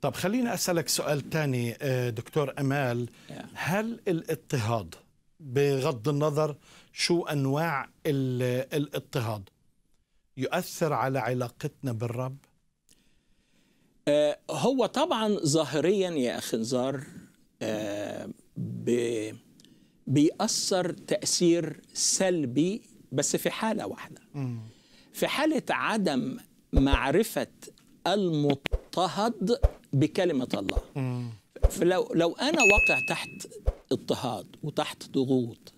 طب خليني أسألك سؤال ثاني آه، دكتور أمال هل الاضطهاد بغض النظر شو أنواع الاضطهاد يؤثر على علاقتنا بالرب؟ آه، هو طبعا ظاهريا يا أخي نزار آه، بيأثر تأثير سلبي بس في حالة واحدة في حالة عدم معرفة المضطهد بكلمه الله فلو لو انا واقع تحت اضطهاد وتحت ضغوط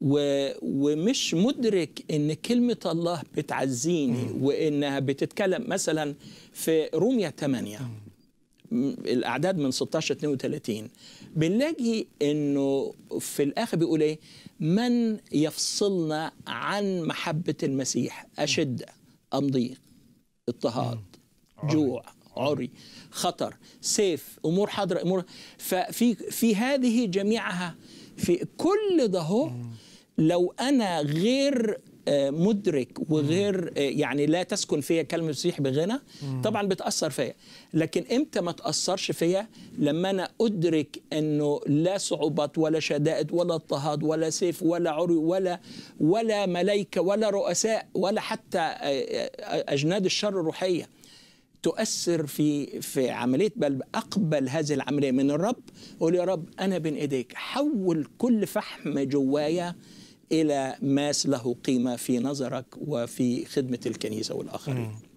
و ومش مدرك ان كلمه الله بتعزيني وانها بتتكلم مثلا في روميا 8 الاعداد من 16 32 بنلاقي انه في الاخر بيقول ايه من يفصلنا عن محبه المسيح اشده ام ضيق اضطهاد جوع عري خطر سيف امور حاضره امور ففي في هذه جميعها في كل ده لو انا غير آه، مدرك وغير آه، يعني لا تسكن فيا كلمه مسيح بغنى طبعا بتاثر فيا لكن امتى ما تاثرش فيا لما انا ادرك انه لا صعوبات ولا شدائد ولا اضطهاد ولا سيف ولا عري ولا ولا ملائكه ولا رؤساء ولا حتى آه، اجناد الشر الروحيه تؤثر في في عمليه بل اقبل هذه العمليه من الرب قول يا رب انا بين ايديك حول كل فحم جوايا الى ماس له قيمه في نظرك وفي خدمه الكنيسه والاخرين